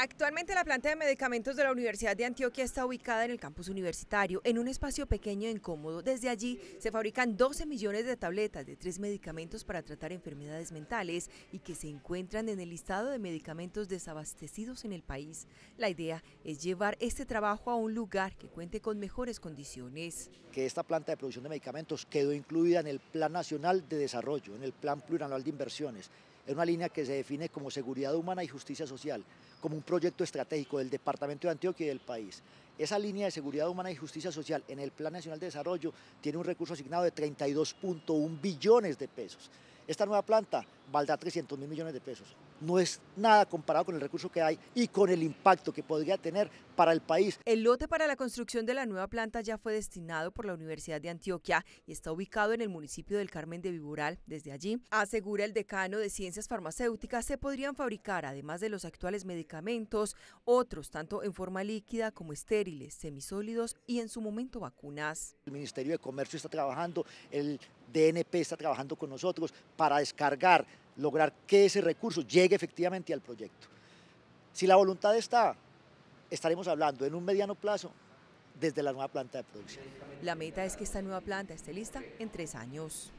Actualmente la planta de medicamentos de la Universidad de Antioquia está ubicada en el campus universitario, en un espacio pequeño e incómodo. Desde allí se fabrican 12 millones de tabletas de tres medicamentos para tratar enfermedades mentales y que se encuentran en el listado de medicamentos desabastecidos en el país. La idea es llevar este trabajo a un lugar que cuente con mejores condiciones. Que esta planta de producción de medicamentos quedó incluida en el Plan Nacional de Desarrollo, en el Plan Plurianual de Inversiones es una línea que se define como seguridad humana y justicia social, como un proyecto estratégico del Departamento de Antioquia y del país. Esa línea de seguridad humana y justicia social en el Plan Nacional de Desarrollo tiene un recurso asignado de 32.1 billones de pesos. Esta nueva planta valdrá 300 mil millones de pesos. No es nada comparado con el recurso que hay y con el impacto que podría tener para el país. El lote para la construcción de la nueva planta ya fue destinado por la Universidad de Antioquia y está ubicado en el municipio del Carmen de Viboral. Desde allí, asegura el decano de Ciencias Farmacéuticas, se podrían fabricar, además de los actuales medicamentos, otros tanto en forma líquida como estériles, semisólidos y en su momento vacunas. El Ministerio de Comercio está trabajando, el DNP está trabajando con nosotros para descargar, lograr que ese recurso llegue efectivamente al proyecto. Si la voluntad está, estaremos hablando en un mediano plazo desde la nueva planta de producción. La meta es que esta nueva planta esté lista en tres años.